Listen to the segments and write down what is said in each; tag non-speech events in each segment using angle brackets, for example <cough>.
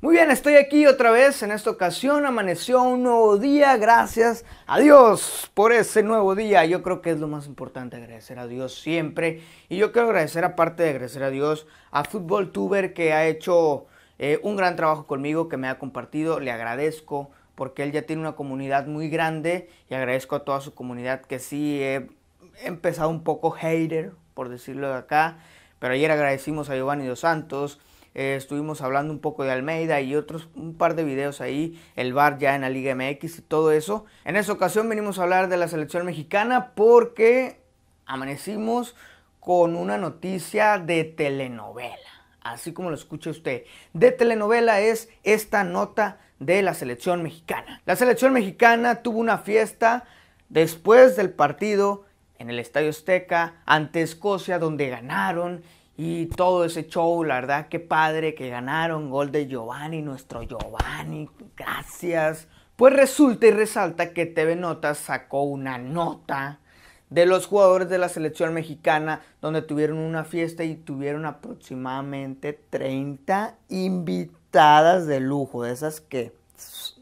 Muy bien, estoy aquí otra vez. En esta ocasión amaneció un nuevo día. Gracias a Dios por ese nuevo día. Yo creo que es lo más importante, agradecer a Dios siempre. Y yo quiero agradecer, aparte de agradecer a Dios, a Fútbol Tuber que ha hecho eh, un gran trabajo conmigo, que me ha compartido. Le agradezco porque él ya tiene una comunidad muy grande y agradezco a toda su comunidad que sí he empezado un poco hater, por decirlo de acá. Pero ayer agradecimos a Giovanni Dos Santos eh, estuvimos hablando un poco de Almeida y otros, un par de videos ahí, el VAR ya en la Liga MX y todo eso. En esta ocasión venimos a hablar de la selección mexicana porque amanecimos con una noticia de telenovela. Así como lo escucha usted, de telenovela es esta nota de la selección mexicana. La selección mexicana tuvo una fiesta después del partido en el Estadio Azteca ante Escocia donde ganaron y todo ese show, la verdad, qué padre que ganaron. Gol de Giovanni, nuestro Giovanni, gracias. Pues resulta y resalta que TV Notas sacó una nota de los jugadores de la selección mexicana donde tuvieron una fiesta y tuvieron aproximadamente 30 invitadas de lujo, de esas que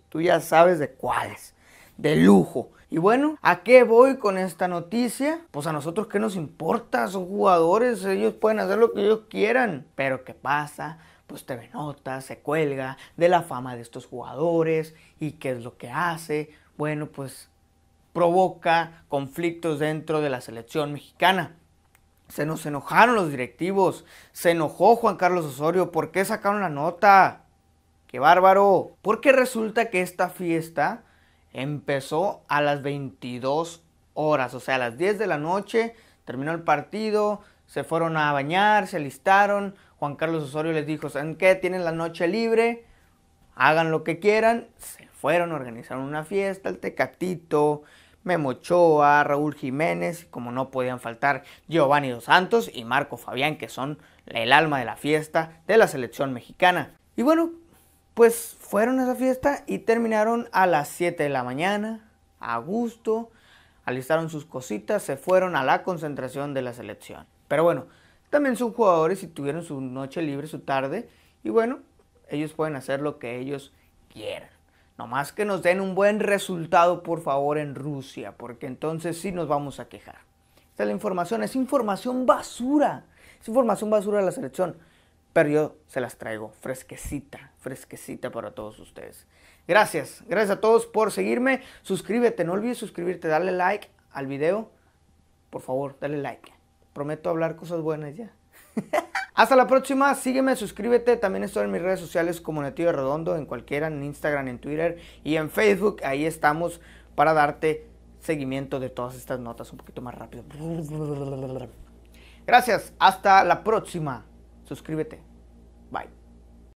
tú ya sabes de cuáles de lujo. Y bueno, ¿a qué voy con esta noticia? Pues a nosotros qué nos importa, son jugadores, ellos pueden hacer lo que ellos quieran. Pero ¿qué pasa? Pues TV nota, se cuelga de la fama de estos jugadores y qué es lo que hace. Bueno, pues provoca conflictos dentro de la selección mexicana. Se nos enojaron los directivos, se enojó Juan Carlos Osorio, ¿por qué sacaron la nota? ¡Qué bárbaro! Porque resulta que esta fiesta Empezó a las 22 horas, o sea, a las 10 de la noche, terminó el partido, se fueron a bañar, se alistaron. Juan Carlos Osorio les dijo, ¿saben qué? Tienen la noche libre, hagan lo que quieran. Se fueron, organizaron una fiesta, el Tecatito, Memochoa, Raúl Jiménez, como no podían faltar Giovanni Dos Santos y Marco Fabián, que son el alma de la fiesta de la selección mexicana. Y bueno, pues fueron a esa fiesta y terminaron a las 7 de la mañana, a gusto, alistaron sus cositas, se fueron a la concentración de la selección. Pero bueno, también son jugadores y tuvieron su noche libre, su tarde, y bueno, ellos pueden hacer lo que ellos quieran. Nomás que nos den un buen resultado, por favor, en Rusia, porque entonces sí nos vamos a quejar. Esta es la información, es información basura. Es información basura de la selección pero yo se las traigo fresquecita, fresquecita para todos ustedes. Gracias, gracias a todos por seguirme. Suscríbete, no olvides suscribirte, dale like al video. Por favor, dale like. Prometo hablar cosas buenas ya. <laughs> Hasta la próxima, sígueme, suscríbete. También estoy en mis redes sociales como Nativo Redondo, en cualquiera, en Instagram, en Twitter y en Facebook. Ahí estamos para darte seguimiento de todas estas notas un poquito más rápido. <laughs> Gracias, hasta la próxima. Suscríbete. Bye.